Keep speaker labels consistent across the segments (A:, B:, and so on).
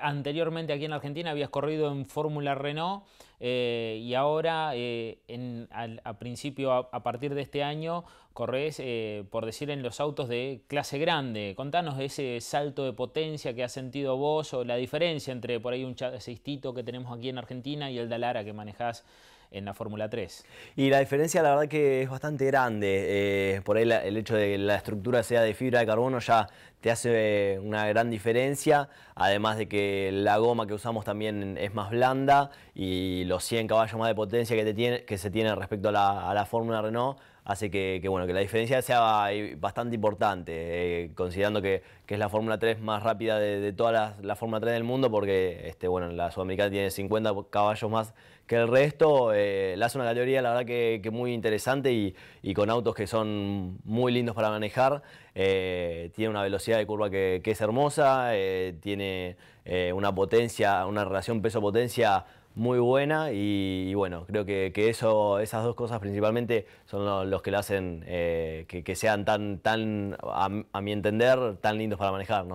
A: Anteriormente aquí en Argentina habías corrido en Fórmula Renault eh, y ahora eh, a principio, a, partir de este año, corres, eh, por decir, en los autos de clase grande. Contanos ese salto de potencia que has sentido vos o la diferencia entre por ahí un chasistito que tenemos aquí en Argentina y el Dalara que manejás en la Fórmula 3.
B: Y la diferencia la verdad que es bastante grande. por ahí el hecho de que la estructura sea de fibra de carbono ya te hace eh, una gran diferencia, además de que la goma que usamos también es más blanda y los 100 caballos más de potencia que, se tiene respecto a la, Fórmula Renault hace que, bueno, que la diferencia sea bastante importante, eh, considerando que, es la Fórmula 3 más rápida de, de todas las la Fórmula 3 del mundo, porque este, bueno, la Sudamericana tiene 50 caballos más que el resto, eh, la hace una categoría la verdad que, muy interesante y, con autos que son muy lindos para manejar eh, tiene una velocidad de curva que, es hermosa, eh, tiene eh, una potencia, una relación peso-potencia muy buena y, bueno, creo que, eso, esas dos cosas principalmente son los que le hacen que, sean tan, tan a, mi entender, tan lindos para manejar,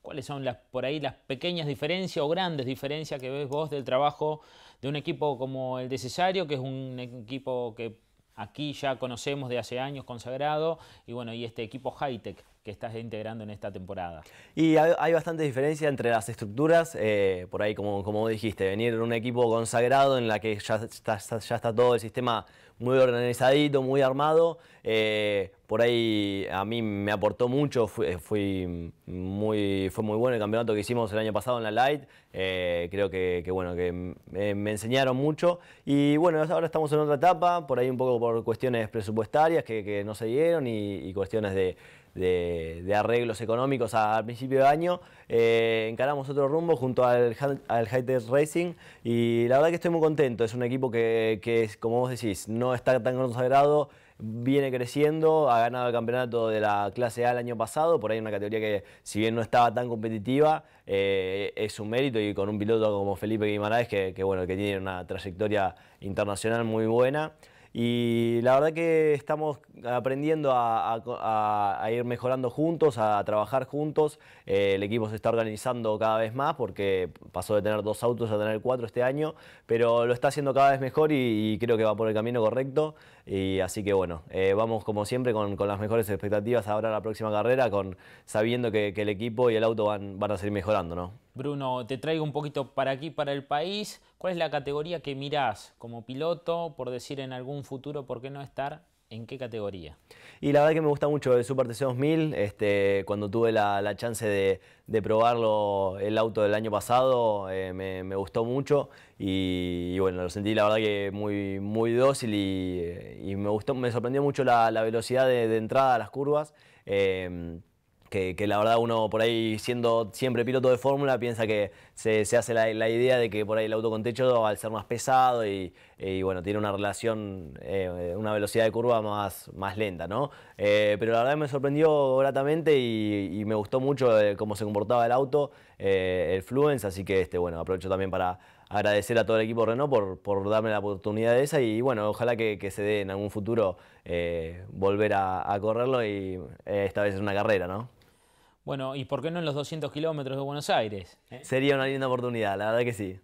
A: ¿Cuáles son las, por ahí las pequeñas diferencias o grandes diferencias que ves vos del trabajo de un equipo como el de Cesario, que es un equipo que aquí ya conocemos de hace años consagrado, y bueno, y este equipo high-tech que estás integrando en esta temporada.
B: Y hay, bastante diferencia entre las estructuras, eh, por ahí como, como dijiste, venir un equipo consagrado en la que ya está, ya está todo el sistema muy organizadito, muy armado. Eh, por ahí a mí me aportó mucho, eh, fui, muy, fue muy bueno el campeonato que hicimos el año pasado en la Light. Eh, creo que, bueno, que me, enseñaron mucho. Y bueno, ahora estamos en otra etapa, por ahí un poco por cuestiones presupuestarias que, no se dieron y cuestiones de de, arreglos económicos al principio de año, eh, encaramos otro rumbo junto al, al High Racing y la verdad que estoy muy contento, es un equipo que, es, como vos decís, no está tan consagrado, viene creciendo, ha ganado el campeonato de la clase A el año pasado, por ahí una categoría que si bien no estaba tan competitiva, eh, es un mérito y con un piloto como Felipe Guimaraes, que, bueno, que tiene una trayectoria internacional muy buena. Y la verdad que estamos aprendiendo a, ir mejorando juntos, a trabajar juntos. Eh, el equipo se está organizando cada vez más porque pasó de tener dos autos a tener cuatro este año, pero lo está haciendo cada vez mejor y, creo que va por el camino correcto. Y así que bueno, eh, vamos como siempre con, las mejores expectativas ahora a la próxima carrera, con, sabiendo que, el equipo y el auto van, van a seguir mejorando, ¿no?
A: Bruno, te traigo un poquito para aquí, para el país. ¿Cuál es la categoría que mirás como piloto, por decir en algún futuro, por qué no estar ¿En qué categoría?
B: Y la verdad que me gusta mucho el Super TC2000. Este, cuando tuve la, chance de, probarlo el auto del año pasado, eh, me, gustó mucho. Y, bueno, lo sentí la verdad que muy, muy dócil y, eh, me, gustó, me sorprendió mucho la, velocidad de, entrada a las curvas. Eh, que, la verdad uno por ahí siendo siempre piloto de fórmula piensa que se, hace la, idea de que por ahí el auto con techo va a ser más pesado y, bueno, tiene una relación, eh, una velocidad de curva más, más lenta, ¿no? Eh, pero la verdad me sorprendió gratamente y, me gustó mucho eh, cómo se comportaba el auto, el Fluence, así que este, bueno, aprovecho también para agradecer a todo el equipo Renault por, darme la oportunidad de esa y bueno, ojalá que, se dé en algún futuro volver a, a correrlo y esta vez en una carrera, ¿no?
A: Bueno, ¿y por qué no en los 200 kilómetros de Buenos Aires?
B: Sería una linda oportunidad, la verdad que sí.